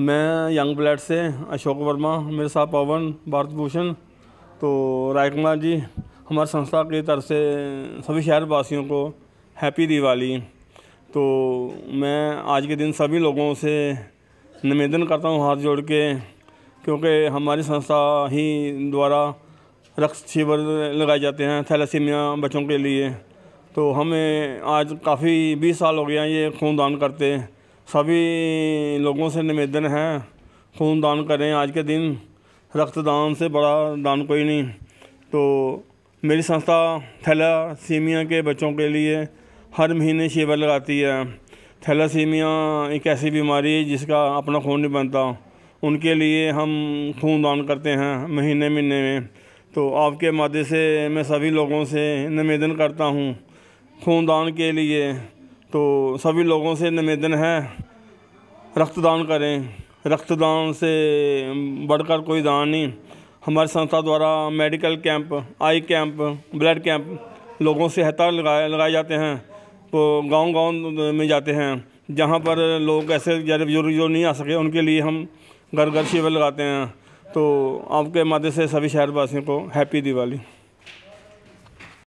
मैं young blood से अशोक वर्मा मेरे साथ पवन भारत भूषण तो रायकुमार जी हमारे संस्था की तरफ से सभी शहर वासियों को हैप्पी दिवाली तो मैं आज के दिन सभी लोगों से निवेदन करता हूँ हाथ जोड़ के क्योंकि हमारी संस्था ही द्वारा रक्त शिविर लगाए जाते हैं थैलासीमिया बच्चों के लिए तो हमें आज काफ़ी बीस साल हो गया ये खूनदान करते सभी लोगों से निवेदन है खून दान करें आज के दिन रक्तदान से बड़ा दान कोई नहीं तो मेरी संस्था थैलासीमिया के बच्चों के लिए हर महीने शिविर लगाती है थैलासीमिया एक ऐसी बीमारी है जिसका अपना खून नहीं बनता उनके लिए हम खून दान करते हैं महीने महीने में तो आपके मादे से मैं सभी लोगों से निवेदन करता हूँ खून दान के लिए तो सभी लोगों से निवेदन है रक्तदान करें रक्तदान से बढ़कर कोई दान नहीं हमारी संस्था द्वारा medical camp eye camp blood camp लोगों से हता लगाए लगाए जाते हैं तो गांव गांव में जाते हैं जहां पर लोग ऐसे ज़्यादा बुजुर्ग जो नहीं आ सके उनके लिए हम घर घर शिविर लगाते हैं तो आपके माध्यम से सभी शहरवासियों को हैप्पी दिवाली